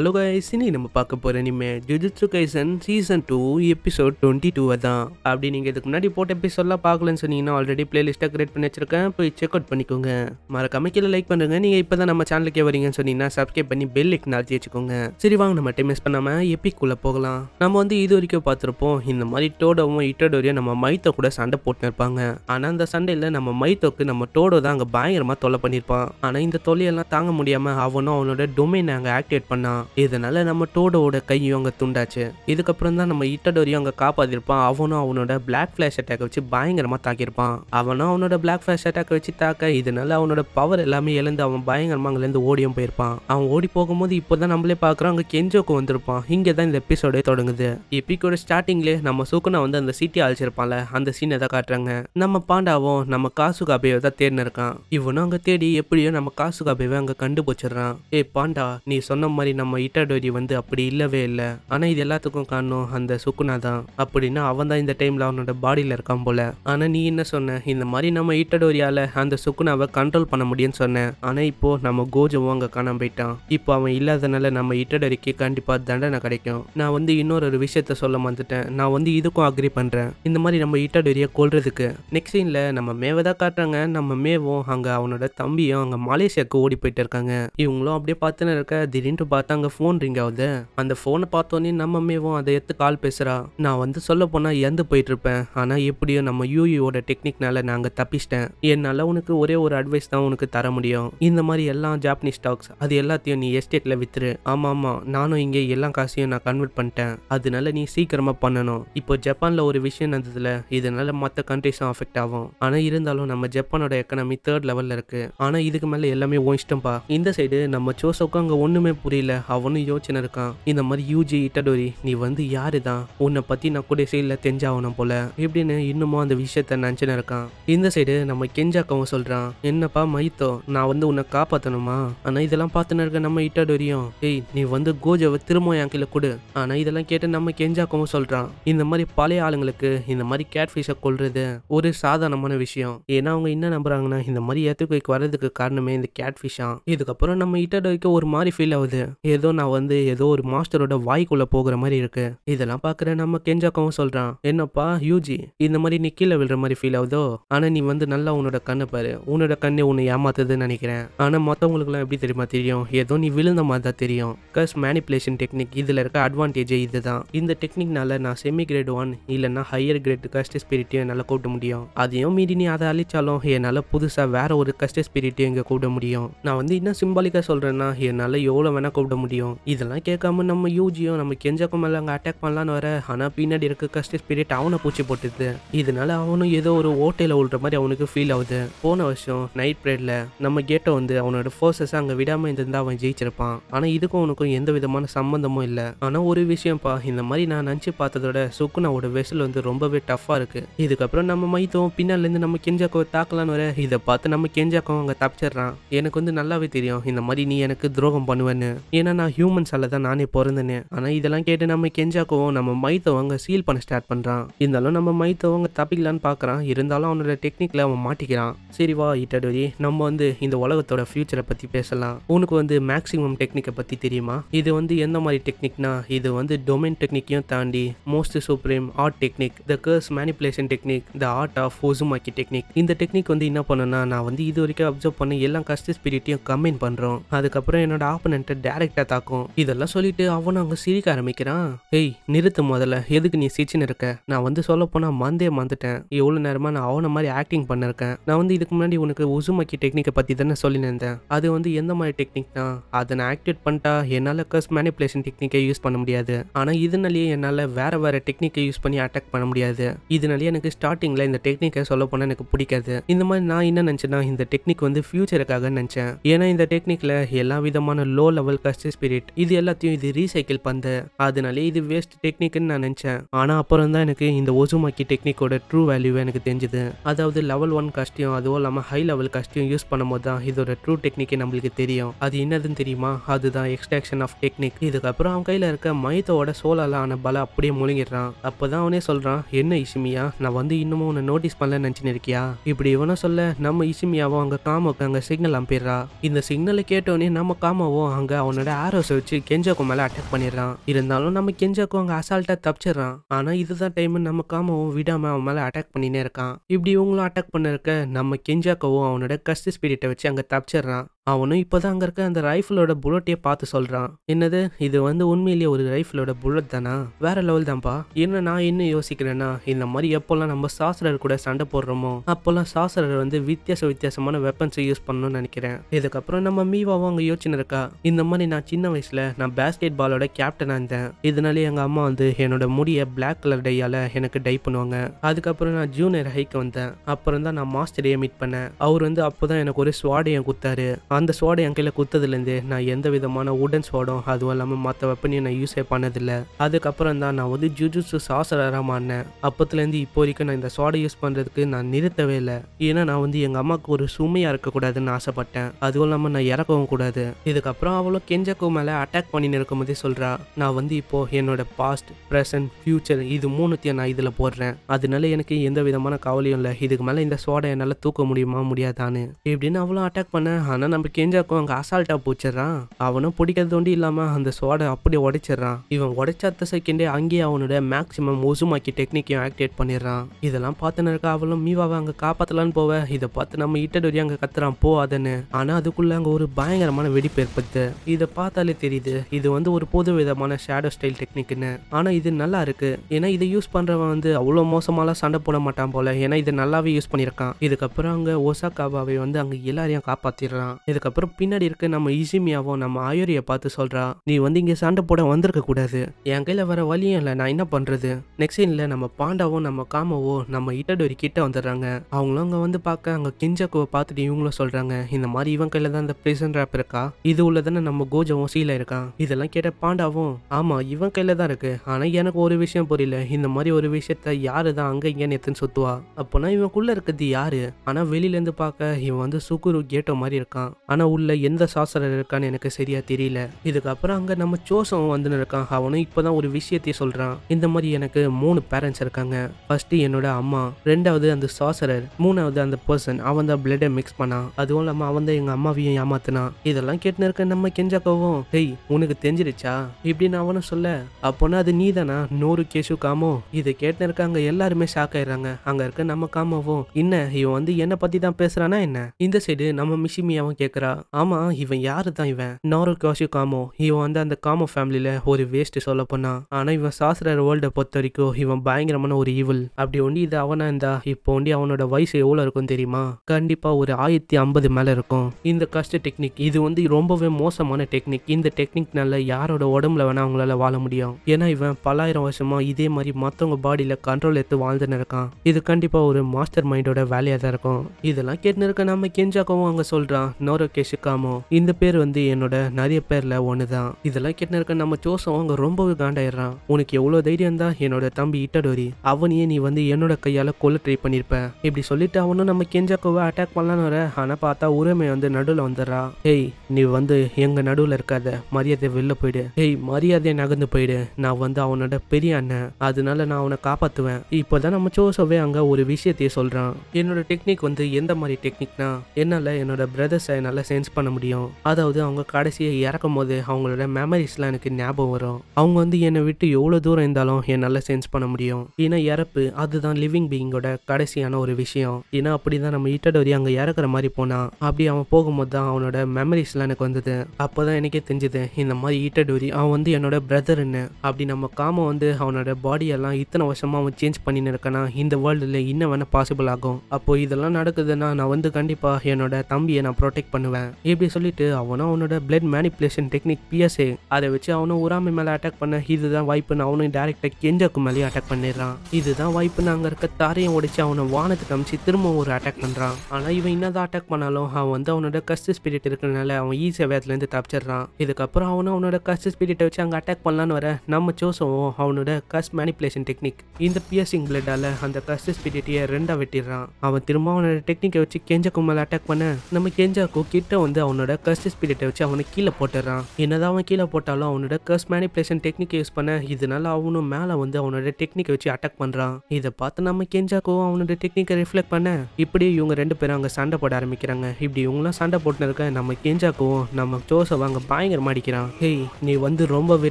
hello guys இனி நம்ம பார்க்க போகிற இனிமே Jujutsu Kaisen season two episode twenty two தான் அப்படி நீங்கள் இதுக்கு முன்னாடி போட்ட எபிசோட்லாம் பார்க்கலன்னு சொன்னீங்கன்னா ஆல்ரெடி பிளேலிஸ்ட்டாக கிரியேட் பண்ணி வச்சிருக்கேன் போய் செக் அவுட் பண்ணிக்கோங்க மறக்காம கீழே லைக் பண்ணுங்க நீங்கள் இப்போ தான் நம்ம சேனலுக்கே வரீங்கன்னு சொன்னீங்கன்னா சப்ஸ்கிரைப் பண்ணி பெல் எக்னாலஜி வச்சுக்கோங்க சரி வாங்க நம்ம டைம் மிஸ் பண்ணாமல் எப்பிக்குள்ளே போகலாம் நம்ம வந்து இது வரைக்கும் பார்த்துருப்போம் இந்த மாதிரி டோடோவும் இட்டோடோரியும் நம்ம மைத்தோ கூட சண்டை போட்டுன்னு இருப்பாங்க ஆனால் அந்த சண்டையில் நம்ம மைத்தோக்கு நம்ம டோடோ தான் அங்கே பயங்கரமாக தொலை பண்ணியிருப்பான் ஆனால் இந்த தொல்லையெல்லாம் தாங்க முடியாமல் அவனும் அவனோட டொமைன் அங்கே ஆக்டிவேட் பண்ணான் இதனால நம்ம டோடோட கையும் அங்கே துண்டாச்சு இதுக்கப்புறம் தான் நம்ம இட்டடோரியும் அங்கே காப்பாத்திருப்பான் அவனும் அவனோட பிளாக் ஃபிளாஷ் அட்டாக் வச்சு பயங்கரமா தாக்கியிருப்பான் அவனும் அவனோட பிளாக் பிளாஷ் அட்டாக் வச்சு தாக்க இதனால அவனோட பவர் எல்லாமே இழந்து அவன் பயங்கரமா இருந்து ஓடியும் போயிருப்பான் அவன் ஓடி போகும்போது இப்போதான் நம்மளே பாக்குறோம் அங்க கெஞ்சோக்கு வந்திருப்பான் இங்கே தான் இந்த எபிசோடே தொடங்குது எபிக்கோட ஸ்டார்டிங்லயே நம்ம சூக்குனா வந்து அந்த சிட்டி அழைச்சிருப்பான்ல அந்த சீனை தான் காட்டுறாங்க நம்ம பாண்டாவும் நம்ம காசு காபேவை தான் தேடினு இருக்கான் இவனும் அங்கே தேடி எப்படியோ நம்ம காசு காபேவை அங்கே கண்டுபிடிச்சிடுறான் ஏ பாண்டா நீ சொன்ன மாதிரி நம்ம நம்ம இட்டாடோரி வந்து அப்படி இல்லவே இல்லை ஆனால் இது எல்லாத்துக்கும் காரணம் அந்த சுக்குனா தான் அப்படின்னா அவன் தான் இந்த டைமில் அவனோட பாடியில் இருக்கான் போல ஆனால் நீ என்ன சொன்ன இந்த மாதிரி நம்ம ஈட்டடோரியால் அந்த சுக்குனாவை கண்ட்ரோல் பண்ண முடியும்னு சொன்னேன் ஆனால் இப்போது நம்ம கோஜவும் அங்கே காணாம போயிட்டான் இப்போ அவன் இல்லாதனால நம்ம இட்டடோரிக்கு கண்டிப்பாக தண்டனை கிடைக்கும் நான் வந்து இன்னொரு ஒரு விஷயத்த சொல்ல வந்துட்டேன் நான் வந்து இதுக்கும் அக்ரி பண்ணுறேன் இந்த மாதிரி நம்ம ஈட்டடோரியை கொள்றதுக்கு நெக்ஸ்ட் சீனில் நம்ம மேவை தான் காட்டுறாங்க நம்ம மேவும் அங்கே அவனோட தம்பியும் அங்கே மலேசியாவுக்கு ஓடி போயிட்டு இருக்காங்க இவங்களும் அப்படியே பார்த்துன்னு இருக்க திடீர்னு பார்த்தாங்க அங்கே ஃபோன் ரிங் ஆகுது அந்த ஃபோனை பார்த்தோன்னே நம்ம மேவும் அதை எடுத்து கால் பேசுகிறா நான் வந்து சொல்ல போனால் இறந்து போயிட்டு இருப்பேன் ஆனால் எப்படியோ நம்ம யூயூவோட டெக்னிக்னால நான் தப்பிச்சிட்டேன் என்னால் உனக்கு ஒரே ஒரு அட்வைஸ் தான் உனக்கு தர முடியும் இந்த மாதிரி எல்லாம் ஜாப்பனீஸ் ஸ்டாக்ஸ் அது எல்லாத்தையும் நீ எஸ்டேட்டில் வித்துரு ஆமாம் ஆமாம் நானும் இங்கே எல்லா காசையும் நான் கன்வெர்ட் பண்ணிட்டேன் அதனால நீ சீக்கிரமாக பண்ணணும் இப்போ ஜப்பானில் ஒரு விஷயம் நடந்ததுல இதனால மற்ற கண்ட்ரிஸும் அஃபெக்ட் ஆகும் ஆனால் இருந்தாலும் நம்ம ஜப்பானோட எக்கனாமி தேர்ட் லெவலில் இருக்கு ஆனால் இதுக்கு மேலே எல்லாமே ஓ இஷ்டம்பா இந்த சைடு நம்ம சோசோக்கு அங்கே ஒன்றுமே புரியல அவனும் யோசனை இருக்கான் இந்த மாதிரி யூஜி இட்டடோரி நீ வந்து யாரு தான் உன்னை பற்றி நான் கூட சைடில் தெரிஞ்சாகணும் போல இப்படின்னு இன்னமும் அந்த விஷயத்த நினச்சின்னு இருக்கான் இந்த சைடு நம்ம கெஞ்சாக்கவும் சொல்கிறான் என்னப்பா மைத்தோ நான் வந்து உன்னை காப்பாற்றணுமா ஆனால் இதெல்லாம் பார்த்துன்னு இருக்க நம்ம இட்டடோரியும் ஏய் நீ வந்து கோஜாவை திரும்ப என் கீழே கொடு ஆனால் இதெல்லாம் கேட்டு நம்ம கெஞ்சாக்கவும் சொல்கிறான் இந்த மாதிரி பழைய ஆளுங்களுக்கு இந்த மாதிரி கேட்ஃபிஷை கொள்றது ஒரு சாதாரணமான விஷயம் ஏன்னா அவங்க என்ன நம்புறாங்கன்னா இந்த மாதிரி ஏத்துக்கு வர்றதுக்கு காரணமே இந்த கேட்ஃபிஷா இதுக்கப்புறம் நம்ம இட்டடோரிக்கு ஒரு மாதிரி ஃபீல் ஆகுது ஏதோ நான் வந்து ஏதோ ஒரு மாஸ்டரோட வாய்க்குள்ளே போகிற மாதிரி இருக்கு இதெல்லாம் பாக்குற நம்ம கெஞ்சாக்கவும் சொல்கிறான் என்னப்பா யூஜி இந்த மாதிரி நீ கீழே விழுற மாதிரி ஃபீல் ஆகுதோ ஆனால் நீ வந்து நல்லா உன்னோட கண்ணு பாரு உன்னோட கண்ணை உன்னை ஏமாத்துதுன்னு நினைக்கிறேன் ஆனால் மற்றவங்களுக்குலாம் எப்படி தெரியுமா தெரியும் ஏதோ நீ விழுந்த மாதிரி தான் தெரியும் கஸ் மேனிப்புலேஷன் டெக்னிக் இதில் இருக்க அட்வான்டேஜ் இதுதான் இந்த டெக்னிக்னால நான் செமி கிரேட் ஒன் இல்லைன்னா ஹையர் கிரேட் கஷ்ட ஸ்பிரிட்டையும் என்னால் கூட்ட முடியும் அதையும் மீறி நீ அதை அழிச்சாலும் என்னால் புதுசாக வேற ஒரு கஷ்ட ஸ்பிரிட்டையும் இங்கே கூட முடியும் நான் வந்து இன்னும் சிம்பாலிக்காக சொல்கிறேன்னா என்னால் எவ்வளோ வேணால் கூப்பிட முடியும் முடியும் இதெல்லாம் கேட்காம நம்ம யூஜியும் நம்ம கெஞ்சாக்கும் மேலே அங்கே அட்டாக் பண்ணலான்னு வர ஆனால் பின்னாடி இருக்க கஷ்ட ஸ்பிரிட் அவனை பூச்சி போட்டுது இதனால அவனும் ஏதோ ஒரு ஓட்டையில் உள்ற மாதிரி அவனுக்கு ஃபீல் ஆகுது போன வருஷம் நைட் ப்ரேடில் நம்ம கேட்டை வந்து அவனோட ஃபோர்ஸஸ் அங்கே விடாமல் இருந்திருந்தா அவன் ஜெயிச்சிருப்பான் ஆனால் இதுக்கும் அவனுக்கும் எந்த விதமான சம்மந்தமும் இல்லை ஆனால் ஒரு விஷயம்ப்பா இந்த மாதிரி நான் நினச்சி பார்த்ததோட சுக்குனாவோட வெசல் வந்து ரொம்பவே டஃப்பாக இருக்குது இதுக்கப்புறம் நம்ம மைத்தும் பின்னாலேருந்து நம்ம கெஞ்சாக்கோ தாக்கலான்னு வர இதை பார்த்து நம்ம கெஞ்சாக்கோ அங்கே தப்பிச்சிடுறான் எனக்கு வந்து நல்லாவே தெரியும் இந்த மாதிரி நீ எனக்கு துரோகம் பண்ணுவேன்னு ஏன்னா நான் ஹியூமன்ஸ் அல்ல தான் நானே பிறந்தனேன் ஆனால் இதெல்லாம் கேட்டு நம்ம கெஞ்சாக்கவும் நம்ம மைத்தவங்க சீல் பண்ண ஸ்டார்ட் பண்ணுறான் இருந்தாலும் நம்ம மைத்தவங்க தப்பிக்கலான்னு பார்க்குறான் இருந்தாலும் அவனோட டெக்னிக்கில் அவன் மாட்டிக்கிறான் சரி வா இட்டடி நம்ம வந்து இந்த உலகத்தோட ஃபியூச்சரை பற்றி பேசலாம் உனக்கு வந்து மேக்சிமம் டெக்னிக்கை பற்றி தெரியுமா இது வந்து எந்த மாதிரி டெக்னிக்னா இது வந்து டொமைன் டெக்னிக்கையும் தாண்டி most supreme art technique the curse manipulation technique the art of ஹோசுமாக்கி டெக்னிக் இந்த டெக்னிக் வந்து என்ன பண்ணுன்னா நான் வந்து இது வரைக்கும் அப்சர்வ் பண்ண எல்லா கஷ்ட ஸ்பிரிட்டையும் கம்பைன் பண்ணுறோம் அதுக்கப்புறம் என்னோட ஆப்பனண்ட்டை டேரெக்டாக தாக்கும் இதெல்லாம் சொல்லிட்டு அவனும் அங்க சிரிக்க ஆரம்பிக்கிறான் ஏய் நிறுத்து முதல்ல எதுக்கு நீ சிரிச்சுன்னு இருக்க நான் வந்து சொல்ல போனா மந்தே மந்துட்டேன் எவ்வளவு நேரமா நான் அவனை மாதிரி ஆக்டிங் பண்ணிருக்கேன் நான் வந்து இதுக்கு முன்னாடி உனக்கு உசுமாக்கி டெக்னிக்கை பத்தி தானே சொல்லியிருந்தேன் அது வந்து எந்த மாதிரி டெக்னிக்னா அதை நான் ஆக்டிவேட் பண்ணிட்டா என்னால் கஸ் மேனிப்புலேஷன் டெக்னிக்கை யூஸ் பண்ண முடியாது ஆனால் இதனாலேயே என்னால் வேற வேற டெக்னிக்கை யூஸ் பண்ணி அட்டாக் பண்ண முடியாது இதனாலேயே எனக்கு ஸ்டார்டிங்ல இந்த டெக்னிக்கை சொல்ல போனா எனக்கு பிடிக்காது இந்த மாதிரி நான் என்ன நினச்சேன்னா இந்த டெக்னிக் வந்து ஃபியூச்சருக்காக நினச்சேன் ஏன்னா இந்த டெக்னிக்கில் எல்லா விதமான லோ லெவல் கஸ்டிஸ் ஸ்பிரிட் இது எல்லாத்தையும் இது ரீசைக்கிள் பண்ண அதனாலே இது வேஸ்ட் டெக்னிக்னு நான் நினச்சேன் ஆனால் அப்புறம் தான் எனக்கு இந்த ஒசுமாக்கி டெக்னிக்கோட ட்ரூ வேல்யூ எனக்கு தெரிஞ்சது அதாவது லெவல் ஒன் காஸ்டியும் அதுவும் இல்லாமல் ஹை லெவல் காஸ்டியும் யூஸ் பண்ணும்போது தான் இதோட ட்ரூ டெக்னிக் நம்மளுக்கு தெரியும் அது என்னதுன்னு தெரியுமா அதுதான் எக்ஸ்ட்ராக்ஷன் ஆஃப் டெக்னிக் இதுக்கப்புறம் அவன் கையில் இருக்க மைத்தோட சோலால ஆன பல அப்படியே முழுங்கிடுறான் அப்பதான் அவனே சொல்கிறான் என்ன இசுமியா நான் வந்து இன்னமும் உன்னை நோட்டீஸ் பண்ணல நினச்சின்னு இருக்கியா இப்படி இவனை சொல்ல நம்ம இசுமியாவும் அங்கே காமோக்கு அங்கே சிக்னல் அம்பிடுறா இந்த சிக்னலை கேட்டவனே நம்ம காமாவும் அங்கே அவனோட ஆரோஸை வச்சு கெஞ்சாக்கோ மேலே அட்டாக் பண்ணிடுறான் இருந்தாலும் நம்ம கெஞ்சாக்கோ அங்கே அசால்ட்டாக தப்பிச்சிடறான் ஆனால் இதுதான் டைம் நமக்காமவும் விடாமல் அவன் மேலே அட்டாக் பண்ணினே இருக்கான் இப்படி இவங்களும் அட்டாக் பண்ணிருக்க நம்ம கெஞ்சாக்கோவும் அவனோட கஸ்ட் ஸ்பிரிட்டை வச்சு அங்கே தப்பிச்சிடுறான் அவனும் இப்போதான் அங்கே இருக்க அந்த ரைஃபிளோட புல்லட்டையே பார்த்து சொல்கிறான் என்னது இது வந்து உண்மையிலேயே ஒரு ரைஃபிளோட புல்லட் தானா வேற லெவல் தான்ப்பா என்ன நான் என்ன யோசிக்கிறேன்னா இந்த மாதிரி எப்போல்லாம் நம்ம சாஸ்திரர் கூட சண்டை போடுறோமோ அப்போல்லாம் சாஸ்திரர் வந்து வித்தியாச வித்தியாசமான வெப்பன்ஸை யூஸ் பண்ணணும்னு நினைக்கிறேன் இதுக்கப்புறம் நம்ம மீவாவும் அங்கே யோசனை இருக்கா இந்த மாதிரி நான் சின்ன வயசில் நான் பேஸ்கெட் பாலோட கேப்டனாக இருந்தேன் இதனாலே எங்கள் அம்மா வந்து என்னோட முடியை பிளாக் கலர் டையால் எனக்கு டை பண்ணுவாங்க அதுக்கப்புறம் நான் ஜூனியர் ஹைக்கு வந்தேன் அப்புறம் தான் நான் மாஸ்டரையே மீட் பண்ணேன் அவர் வந்து அப்போ தான் எனக்கு ஒரு ஸ்வாடையும் கொடுத்தாரு அந்த சோடை என் கையில் குத்ததுலேருந்து நான் எந்த விதமான உடன் சோடம் அதுவும் இல்லாமல் மற்ற வெப்பனையும் நான் யூஸே பண்ணதில்லை அதுக்கப்புறம் தான் நான் வந்து ஜூஜுசு சாசராக மாறினேன் அப்போத்துலேருந்து இப்போ வரைக்கும் நான் இந்த சோடை யூஸ் பண்ணுறதுக்கு நான் நிறுத்தவே இல்லை ஏன்னா நான் வந்து எங்கள் அம்மாவுக்கு ஒரு சுமையாக இருக்கக்கூடாதுன்னு ஆசைப்பட்டேன் அதுவும் இல்லாமல் நான் இறக்கவும் கூடாது இதுக்கப்புறம் அவ்வளோ கெஞ்சக்கு மேலே அட்டாக் பண்ணின்னு போதே சொல்கிறா நான் வந்து இப்போது என்னோட பாஸ்ட் ப்ரெசன்ட் ஃப்யூச்சர் இது மூணுத்தையும் நான் இதில் போடுறேன் அதனால எனக்கு எந்த விதமான கவலையும் இல்லை இதுக்கு மேலே இந்த சோடை என்னால் தூக்க முடியுமா முடியாதான்னு இப்படின்னு அவ்வளோ அட்டாக் பண்ணேன் ஆனால் நம்ம கெஞ்சாக்கும் அங்கே அசால்ட்டாக போச்சிடறான் அவனும் பிடிக்கிறது தோண்டி இல்லாமல் அந்த சோடை அப்படி உடைச்சிடறான் இவன் உடைச்ச செகண்டே அங்கேயே அவனோட மேக்ஸிமம் ஓசுமாக்கி டெக்னிக்கையும் ஆக்டிவேட் பண்ணிடுறான் இதெல்லாம் பார்த்துன்னு அவளும் மீவாவை அங்கே காப்பாற்றலான்னு போவ இதை பார்த்து நம்ம வரையும் அங்கே கத்துறான் போ ஆனால் அதுக்குள்ளே அங்கே ஒரு பயங்கரமான வெடிப்பு ஏற்படுத்து இதை பார்த்தாலே தெரியுது இது வந்து ஒரு பொது விதமான ஷேடோ ஸ்டைல் டெக்னிக்னு ஆனால் இது நல்லா இருக்கு ஏன்னா இதை யூஸ் பண்ணுறவன் வந்து அவ்வளோ மோசமாலாம் சண்டை போட மாட்டான் போல ஏன்னா இதை நல்லாவே யூஸ் பண்ணியிருக்கான் இதுக்கப்புறம் அங்கே ஒசாக்காவை வந்து அங்கே எல்லாரையும் காப்பாற்றிடுறான் இதுக்கப்புறம் பின்னாடி இருக்க நம்ம இசிமியாவும் நம்ம ஆயோரியை பார்த்து சொல்கிறா நீ வந்து இங்கே சண்டை போட வந்திருக்க கூடாது என் கையில் வர வழியும் இல்லை நான் என்ன பண்ணுறது நெக்ஸ்ட் சீனில் நம்ம பாண்டாவும் நம்ம காமாவோ நம்ம இட்டடோரி கிட்ட வந்துடுறாங்க அவங்களும் அங்கே வந்து பார்க்க அங்கே கிஞ்சக்குவை பார்த்துட்டு இவங்களும் சொல்கிறாங்க இந்த மாதிரி இவன் கையில் தான் இந்த பிரிசன் ரேப் இருக்கா இது உள்ளதான தானே நம்ம கோஜாவும் சீல இருக்கான் இதெல்லாம் கேட்ட பாண்டாவும் ஆமாம் இவன் கையில் தான் இருக்குது ஆனால் எனக்கு ஒரு விஷயம் புரியல இந்த மாதிரி ஒரு விஷயத்த யாரு தான் அங்கே இங்கே நேத்துன்னு சுத்துவா அப்போனா குள்ள இருக்கிறது யாரு ஆனால் இருந்து பார்க்க இவன் வந்து சுக்குரு கேட்டோ மாதிரி இருக்கான் ஆனால் உள்ள எந்த சாஸ்திரர் இருக்கான்னு எனக்கு சரியாக தெரியல இதுக்கப்புறம் அங்கே நம்ம சோசம் வந்து இருக்கான் அவனும் இப்போ தான் ஒரு விஷயத்தையே சொல்கிறான் இந்த மாதிரி எனக்கு மூணு பேரண்ட்ஸ் இருக்காங்க ஃபஸ்ட்டு என்னோட அம்மா ரெண்டாவது அந்த சாசரர் மூணாவது அந்த பர்சன் அவன் தான் பிளட்டை மிக்ஸ் பண்ணான் அதுவும் இல்லாமல் அவன் தான் எங்கள் அம்மாவையும் ஏமாத்தினான் இதெல்லாம் கேட்டுன்னு இருக்க நம்ம கெஞ்சாக்கவும் ஹெய் உனக்கு தெரிஞ்சிருச்சா இப்படின்னு அவனும் சொல்ல அப்போனா அது நீ தானா நூறு கேஷு காமோ இதை கேட்டுன்னு இருக்காங்க எல்லாருமே ஷாக் ஆயிடுறாங்க அங்கே இருக்க நம்ம காமாவும் என்ன இவன் வந்து என்னை பற்றி தான் பேசுகிறானா என்ன இந்த சைடு நம்ம மிஷிமி அவன் கேட்குறான் பார்க்குறா ஆமா இவன் யாரு தான் இவன் நோரோ கோஷி காமோ இவன் வந்து அந்த காமோ ஃபேமிலியில ஒரு வேஸ்ட் சொல்ல போனா ஆனா இவன் சாஸ்திரர் வேர்ல்டை பொறுத்த வரைக்கும் இவன் பயங்கரமான ஒரு ஈவல் அப்படி ஒண்டி இது அவனா இருந்தா இப்போ ஒண்டி அவனோட வயசு எவ்வளவு இருக்கும் தெரியுமா கண்டிப்பா ஒரு ஆயிரத்தி ஐம்பது மேல இருக்கும் இந்த கஷ்ட டெக்னிக் இது வந்து ரொம்பவே மோசமான டெக்னிக் இந்த டெக்னிக்னால யாரோட உடம்புல வேணா அவங்களால வாழ முடியும் ஏன்னா இவன் பல்லாயிரம் வருஷமா இதே மாதிரி மத்தவங்க பாடியில கண்ட்ரோல் எடுத்து வாழ்ந்துன்னு இருக்கான் இது கண்டிப்பா ஒரு மாஸ்டர் மைண்டோட வேலையா தான் இருக்கும் இதெல்லாம் கேட்டுன்னு இருக்க நம்ம கெஞ்சாக்கவும் அங்க சொல்றான் நோரோ கேஷிகாமோ இந்த பேர் வந்து என்னோட நிறைய பேர்ல ஒண்ணுதான் இதெல்லாம் கேட்டு இருக்க நம்ம சோசம் அவங்க ரொம்பவே காண்டாயிடுறான் உனக்கு எவ்வளவு தைரியம் தான் என்னோட தம்பி இட்டடோரி அவனையே நீ வந்து என்னோட கையால கொல்ல ட்ரை பண்ணிருப்ப இப்படி சொல்லிட்டு அவனும் நம்ம கெஞ்சாக்கோவை அட்டாக் பண்ணலான்னு வர ஆனா பார்த்தா உரிமை வந்து நடுவில் வந்துடுறா ஏய் நீ வந்து எங்க நடுவில் இருக்காத மரியாதை வெளில போயிடு ஹேய் மரியாதையை நகர்ந்து போயிடு நான் வந்து அவனோட பெரிய அண்ணன் அதனால நான் அவனை காப்பாத்துவேன் இப்போதான் நம்ம சோசவே அங்க ஒரு விஷயத்தையே சொல்றான் என்னோட டெக்னிக் வந்து எந்த மாதிரி டெக்னிக்னா என்னால என்னோட பிரதர்ஸ் நல்லா சென்ஸ் பண்ண முடியும் அதாவது அவங்க கடைசியை இறக்கும் போது அவங்களோட மெமரிஸ்லாம் எனக்கு ஞாபகம் வரும் அவங்க வந்து என்னை விட்டு எவ்வளோ தூரம் இருந்தாலும் என்னால் சென்ஸ் பண்ண முடியும் ஏன்னா இறப்பு அதுதான் லிவிங் பீயிங்கோட கடைசியான ஒரு விஷயம் ஏன்னா அப்படி தான் நம்ம இட்டடோரி அங்கே இறக்குற மாதிரி போனான் அப்படி அவன் போகும்போது தான் அவனோட மெமரிஸ்லாம் எனக்கு வந்தது அப்போ தான் எனக்கே தெரிஞ்சுது இந்த மாதிரி ஈட்டடோரி அவன் வந்து என்னோட பிரதர்னு அப்படி நம்ம காம வந்து அவனோட பாடியெல்லாம் இத்தனை வருஷமாக அவன் சேஞ்ச் பண்ணின்னு இருக்கானா இந்த வேர்ல்டில் இன்னும் வேணால் பாசிபிள் ஆகும் அப்போது இதெல்லாம் நடக்குதுன்னா நான் வந்து கண்டிப்பாக என்னோட தம்பியை நான் ப்ரொடெக்ட் பண்ண பண்ணுவேன் இப்படி சொல்லிட்டு அவனும் அவனோட பிளட் மேனிப்புலேஷன் டெக்னிக் பிஎஸ்ஏ அதை வச்சு அவனும் உராமை மேலே அட்டாக் பண்ண இதுதான் வாய்ப்புன்னு அவனும் டேரக்டா கெஞ்சாக்கு மேலேயே அட்டாக் பண்ணிடுறான் இதுதான் வாய்ப்புன்னு அங்கே இருக்க தாரையும் உடைச்சு அவனை வானத்துக்கு அமைச்சு திரும்ப ஒரு அட்டாக் பண்ணுறான் ஆனால் இவன் என்னதான் அட்டாக் பண்ணாலும் அவன் வந்து அவனோட கஷ்ட ஸ்பிரிட் இருக்கிறனால அவன் ஈஸியாக இருந்து தப்பிச்சிடுறான் இதுக்கப்புறம் அவனும் அவனோட கஷ்ட ஸ்பிரிட்டை வச்சு அங்கே அட்டாக் பண்ணலான்னு வர நம்ம சோசவும் அவனோட கஸ்ட் மேனிப்புலேஷன் டெக்னிக் இந்த பியர்சிங் பிளட்டால அந்த கஷ்ட ஸ்பிரிட்டையை ரெண்டாக வெட்டிடுறான் அவன் திரும்ப அவனோட டெக்னிக்கை வச்சு கெஞ்சாக்கு மேல அட்டாக் பண்ண நம்ம கெஞ்சாக்கு கிட்ட வந்து அவனோட கர்ஸ்ட் ஸ்பிரிட்டை வச்சு அவனை கீழே போட்டுறான் என்னதான் அவன் கீழே போட்டாலும் அவனோட கர்ஸ் மேனிப்புலேஷன் டெக்னிக் யூஸ் பண்ண இதனால அவனும் மேலே வந்து அவனோட டெக்னிக்கை வச்சு அட்டாக் பண்ணுறான் இதை பார்த்து நம்ம கெஞ்சாக்கோ அவனோட டெக்னிக்கை ரிஃப்ளெக்ட் பண்ண இப்படி இவங்க ரெண்டு பேரும் அங்கே சண்டை போட ஆரம்பிக்கிறாங்க இப்படி இவங்களாம் சண்டை போட்டுருக்க நம்ம கெஞ்சாக்கோ நம்ம ஜோச அங்கே பயங்கர மாடிக்கிறான் ஹேய் நீ வந்து ரொம்பவே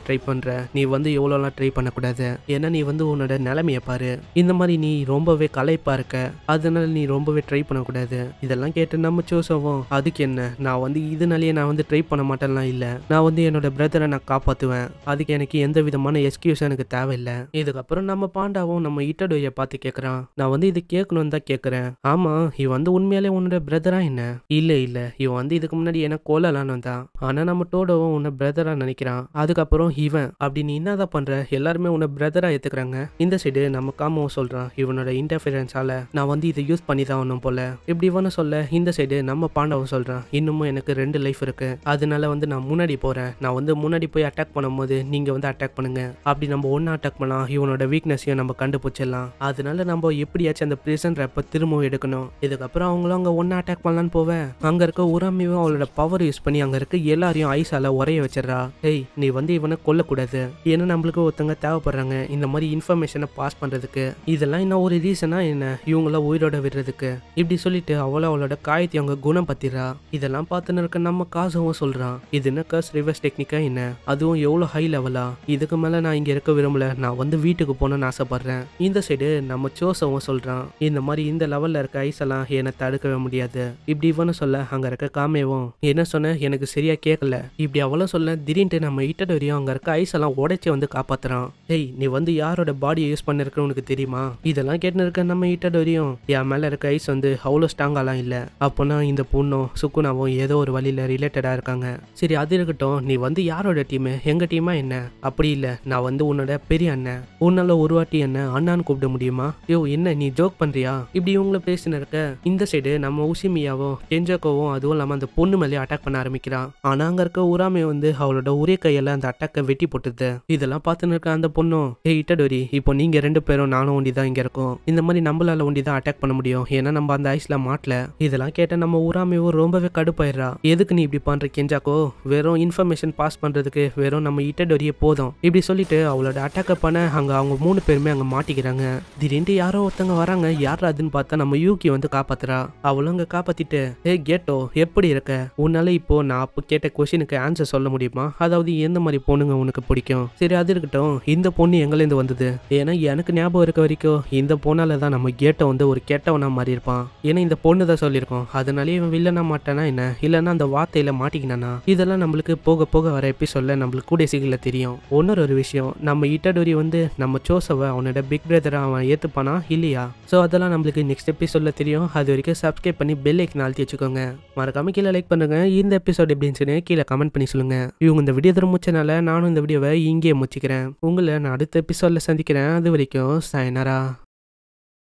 ட்ரை பண்ணுற நீ வந்து எவ்வளோலாம் ட்ரை பண்ணக்கூடாது ஏன்னா நீ வந்து உன்னோட நிலைமைய பாரு இந்த மாதிரி நீ ரொம்பவே கலைப்பாக இருக்க அதனால நீ ரொம்பவே ட்ரை பண்ணக்கூடாது இதெல்லாம் கேட்டு நம்ம ஜோசவும் அதுக்கு என்ன நான் வந்து இதனாலேயே நான் வந்து ட்ரை பண்ண மாட்டேன்லாம் இல்லை நான் வந்து என்னோட பிரதரை நான் காப்பாற்றுவேன் அதுக்கு எனக்கு எந்த விதமான எக்ஸ்கியூஸ் எனக்கு தேவையில்லை இதுக்கப்புறம் நம்ம பாண்டாவும் நம்ம இட்டடோயை பார்த்து கேட்குறான் நான் வந்து இது கேட்கணும்னு தான் கேட்குறேன் ஆமாம் இவன் வந்து உண்மையிலே உன்னோட பிரதரா என்ன இல்லை இல்லை இவன் வந்து இதுக்கு முன்னாடி எனக்கு கோலலான்னு தான் ஆனால் நம்ம டோடோவும் உன்னை பிரதரா நினைக்கிறான் அதுக்கப்புறம் இவன் அப்படி நீ என்னதான் பண்ற எல்லாருமே உன்னை பிரதரா ஏத்துக்கிறாங்க இந்த சைடு நம்ம காமாவும் சொல்றான் இவனோட இன்டர்ஃபியரன்ஸால நான் வந்து இதை யூஸ் பண்ணி தான் ஒன்றும் போல இப்படி இவனு சொல்ல இந்த சைடு நம்ம பாண்டவன் சொல்றான் இன்னமும் எனக்கு ரெண்டு லைஃப் இருக்குது அதனால வந்து நான் முன்னாடி போகிறேன் நான் வந்து முன்னாடி போய் அட்டாக் பண்ணும்போது நீங்கள் வந்து அட்டாக் பண்ணுங்கள் அப்படி நம்ம ஒன்றா அட்டாக் பண்ணலாம் இவனோட வீக்னஸையும் நம்ம கண்டுபிடிச்சிடலாம் அதனால நம்ம எப்படியாச்சும் அந்த பிரிசன் ரேப்பை திரும்பவும் எடுக்கணும் இதுக்கப்புறம் அவங்களும் அங்கே ஒன்றா அட்டாக் பண்ணலான்னு போவேன் அங்கே இருக்க உரமையும் அவளோட பவர் யூஸ் பண்ணி அங்கே இருக்க எல்லாரையும் ஐசால உரைய வச்சிடறா ஏய் நீ வந்து இவனை கொல்லக்கூடாது ஏன்னா நம்மளுக்கு ஒருத்தங்க தேவைப்படுறாங்க இந்த மாதிரி இன்ஃபர்மேஷனை பாஸ் பண்ணுறதுக்கு இதெல்லாம் என்ன ஒரு ரீசனாக என்ன இவங்கள உயிரோட விடுறதுக்கு இப்படி சொல்லிட்டு அவளை அவளோட காயத்தை அவங்க குணம் பத்திரா இதெல்லாம் பார்த்துன்னு இருக்க நம்ம காசவும் சொல்கிறான் இது என்ன கர்ஸ் ரிவர்ஸ் டெக்னிக்கா என்ன அதுவும் எவ்வளோ ஹை லெவலா இதுக்கு மேலே நான் இங்கே இருக்க விரும்பல நான் வந்து வீட்டுக்கு போகணுன்னு ஆசைப்பட்றேன் இந்த சைடு நம்ம சோசவும் சொல்கிறான் இந்த மாதிரி இந்த லெவலில் இருக்க ஐஸ் எல்லாம் என்னை தடுக்கவே முடியாது இப்படி இவனு சொல்ல அங்கே இருக்க காமேவும் என்ன சொன்ன எனக்கு சரியா கேட்கல இப்படி அவ்வளோ சொல்ல திடீர்னு நம்ம வரையும் அங்கே இருக்க ஐஸ் எல்லாம் உடைச்சி வந்து காப்பாத்துறான் டேய் நீ வந்து யாரோட பாடியை யூஸ் பண்ணிருக்க உனக்கு தெரியுமா இதெல்லாம் கேட்டு இருக்க நம்ம வரையும் என் மேல இருக்க ஐஸ் வந்து அவ்வளோ ஸ்ட்ராங்காலாம் இல்லை அப்போனா இந்த பொண்ணும் சுக்கு சுகுணாவும் ஏதோ ஒரு வழியில் ரிலேட்டடாக இருக்காங்க சரி அது இருக்கட்டும் நீ வந்து யாரோட டீமு எங்கள் டீமா என்ன அப்படி இல்லை நான் வந்து உன்னோட பெரிய அண்ணன் உன்னால ஒரு வாட்டி என்ன அண்ணான்னு கூப்பிட முடியுமா யோ என்ன நீ ஜோக் பண்றியா இப்படி இவங்களை பேசின இருக்க இந்த சைடு நம்ம உசிமியாவும் கெஞ்சாக்கோவும் அதுவும் இல்லாமல் அந்த பொண்ணு மேலே அட்டாக் பண்ண ஆரம்பிக்கிறான் ஆனால் அங்கே இருக்க உராமை வந்து அவளோட ஒரே கையில் அந்த அட்டாக்கை வெட்டி போட்டுது இதெல்லாம் பார்த்துன்னு இருக்க அந்த பொண்ணும் ஹே இட்டடோரி இப்போ நீங்கள் ரெண்டு பேரும் நானும் ஒண்டி தான் இங்கே இருக்கோம் இந்த மாதிரி நம்மளால ஒண்டி தான் அட்டாக் பண்ண முடியும் ஏன்னா நம்ம அந்த ஐஸில் மாட்டல இதெல்லாம் கேட்ட நம்ம ஊராமையும் ரொம்பவே பயங்கர எதுக்கு நீ இப்படி பண்ற கெஞ்சாக்கோ வெறும் இன்ஃபர்மேஷன் பாஸ் பண்றதுக்கு வெறும் நம்ம இட்டடோரியே போதும் இப்படி சொல்லிட்டு அவளோட அட்டாக் பண்ண அங்க அவங்க மூணு பேருமே அங்க மாட்டிக்கிறாங்க திடீர்னு யாரோ ஒருத்தவங்க வராங்க யார் அதுன்னு பார்த்தா நம்ம யூகி வந்து காப்பாத்துறா அவளும் அங்க காப்பாத்திட்டு ஏ கேட்டோ எப்படி இருக்க உன்னால இப்போ நான் அப்ப கேட்ட கொஸ்டினுக்கு ஆன்சர் சொல்ல முடியுமா அதாவது எந்த மாதிரி பொண்ணுங்க உனக்கு பிடிக்கும் சரி அது இருக்கட்டும் இந்த பொண்ணு எங்கலேருந்து வந்தது ஏன்னா எனக்கு ஞாபகம் இருக்க வரைக்கும் இந்த பொண்ணால தான் நம்ம கேட்டை வந்து ஒரு கெட்டவனா மாறி இருப்பான் ஏன்னா இந்த பொண்ணு தான் சொல்லியிருக்கோம் அதனாலே இவன் வில்லனா மாட்டான மாட்டிக்கிட்டானா என்ன இல்லைன்னா அந்த வார்த்தையில் மாட்டிக்கினானா இதெல்லாம் நம்மளுக்கு போக போக வர எபிசோடில் நம்மளுக்கு கூட சீக்கிரம் தெரியும் ஒன்னொரு ஒரு விஷயம் நம்ம இட்டடோரி வந்து நம்ம சோசவை அவனோட பிக் பிரதரை அவன் ஏற்றுப்பானா இல்லையா ஸோ அதெல்லாம் நம்மளுக்கு நெக்ஸ்ட் எபிசோடில் தெரியும் அது வரைக்கும் சப்ஸ்கிரைப் பண்ணி பெல் ஐக்கன் அழுத்தி வச்சுக்கோங்க மறக்காம கீழே லைக் பண்ணுங்க இந்த எபிசோட் எப்படின்னு இருந்துச்சுன்னு கீழே கமெண்ட் பண்ணி சொல்லுங்க இவங்க இந்த வீடியோ தரம் முடிச்சனால நானும் இந்த வீடியோவை இங்கேயே முடிச்சுக்கிறேன் உங்களை நான் அடுத்த எபிசோடில் சந்திக்கிறேன் அது வரைக்கும் சாயனரா